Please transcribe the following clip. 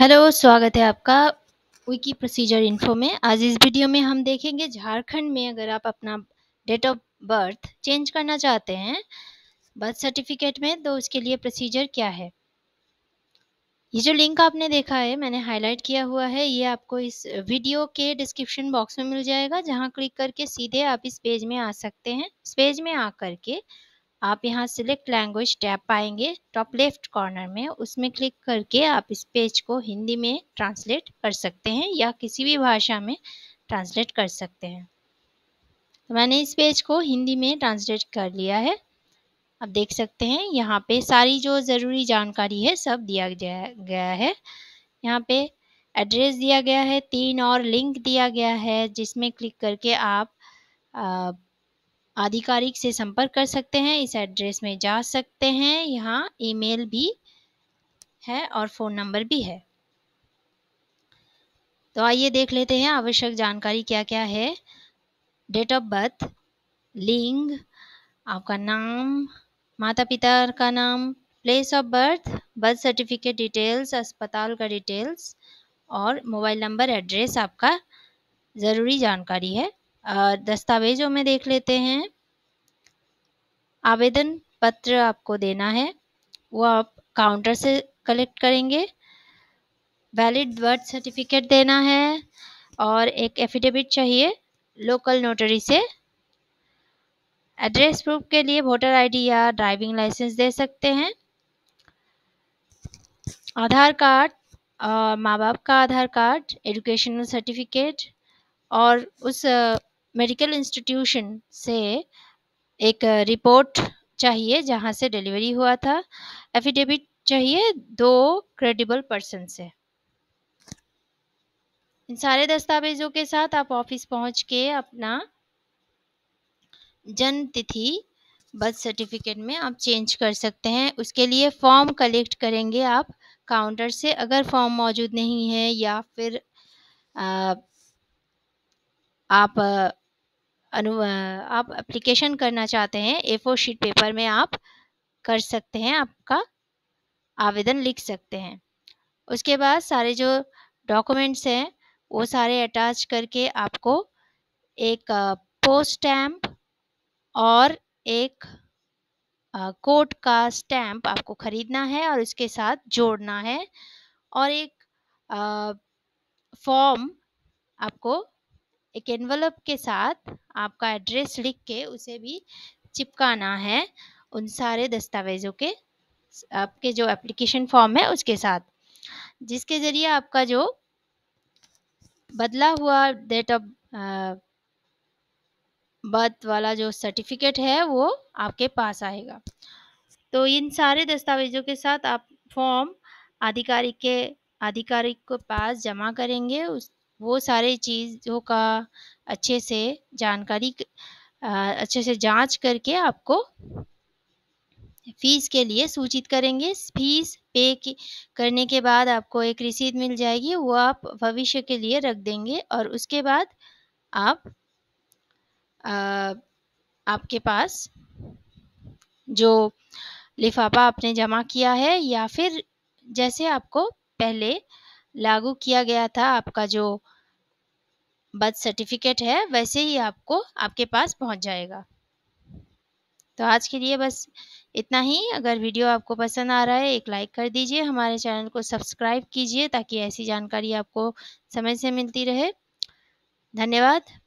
hello स्वागत है आपका विकी प्रोसीजर इन्फो में आज इस वीडियो में हम देखेंगे झारखंड में अगर आप अपना डेट ऑफ बर्थ चेंज करना चाहते हैं बर्थ सर्टिफिकेट में तो उसके लिए प्रोसीजर क्या है ये जो लिंक आपने देखा है मैंने हाईलाइट किया हुआ है ये आपको इस वीडियो के डिस्क्रिप्शन बॉक्स में मिल जाएगा जहाँ क्लिक करके सीधे आप इस पेज में आ सकते हैं इस पेज में आ करके के आप यहाँ सिलेक्ट लैंग्वेज टैब पाएंगे टॉप लेफ्ट कॉर्नर में उसमें क्लिक करके आप इस पेज को हिंदी में ट्रांसलेट कर सकते हैं या किसी भी भाषा में ट्रांसलेट कर सकते हैं तो मैंने इस पेज को हिंदी में ट्रांसलेट कर लिया है आप देख सकते हैं यहाँ पे सारी जो ज़रूरी जानकारी है सब दिया गया है यहाँ पे एड्रेस दिया गया है तीन और लिंक दिया गया है जिसमें क्लिक करके आप आधिकारिक से संपर्क कर सकते हैं इस एड्रेस में जा सकते हैं यहाँ ईमेल भी है और फ़ोन नंबर भी है तो आइए देख लेते हैं आवश्यक जानकारी क्या क्या है डेट ऑफ बर्थ लिंग आपका नाम माता पिता का नाम place of birth birth certificate details अस्पताल का डिटेल्स और मोबाइल नंबर एड्रेस आपका ज़रूरी जानकारी है दस्तावेजों में देख लेते हैं आवेदन पत्र आपको देना है वो आप काउंटर से कलेक्ट करेंगे वैलिड बर्थ सर्टिफिकेट देना है और एक एफिडेविट चाहिए लोकल नोटरी से एड्रेस प्रूफ के लिए वोटर आईडी या ड्राइविंग लाइसेंस दे सकते हैं आधार कार्ड माँ बाप का आधार कार्ड एजुकेशनल सर्टिफिकेट और उस मेडिकल इंस्टीट्यूशन से एक रिपोर्ट चाहिए जहाँ से डिलीवरी हुआ था एफिडेविट चाहिए दो क्रेडिबल पर्सन से इन सारे दस्तावेजों के साथ आप ऑफिस पहुंच के अपना जन्म तिथि बर्थ सर्टिफिकेट में आप चेंज कर सकते हैं उसके लिए फॉर्म कलेक्ट करेंगे आप काउंटर से अगर फॉर्म मौजूद नहीं है या फिर आ, आप अनु आप एप्लीकेशन करना चाहते हैं ए फोर शीट पेपर में आप कर सकते हैं आपका आवेदन लिख सकते हैं उसके बाद सारे जो डॉक्यूमेंट्स हैं वो सारे अटैच करके आपको एक पोस्ट स्टैम्प और एक कोट का स्टैम्प आपको ख़रीदना है और उसके साथ जोड़ना है और एक फॉर्म आपको एक एनवलप के साथ आपका एड्रेस लिख के उसे भी चिपकाना है उन सारे दस्तावेज़ों के आपके जो एप्लीकेशन फॉर्म है उसके साथ जिसके ज़रिए आपका जो बदला हुआ डेट ऑफ बर्थ वाला जो सर्टिफिकेट है वो आपके पास आएगा तो इन सारे दस्तावेज़ों के साथ आप फॉर्म आधिकारिक के आधिकारिक को पास जमा करेंगे उस वो सारे चीज़ों का अच्छे से जानकारी अच्छे से जांच करके आपको फीस के लिए सूचित करेंगे फीस पे करने के बाद आपको एक रिसीद मिल जाएगी वो आप भविष्य के लिए रख देंगे और उसके बाद आप आ, आपके पास जो लिफाफा आपने जमा किया है या फिर जैसे आपको पहले लागू किया गया था आपका जो बर्थ सर्टिफिकेट है वैसे ही आपको आपके पास पहुंच जाएगा तो आज के लिए बस इतना ही अगर वीडियो आपको पसंद आ रहा है एक लाइक कर दीजिए हमारे चैनल को सब्सक्राइब कीजिए ताकि ऐसी जानकारी आपको समय से मिलती रहे धन्यवाद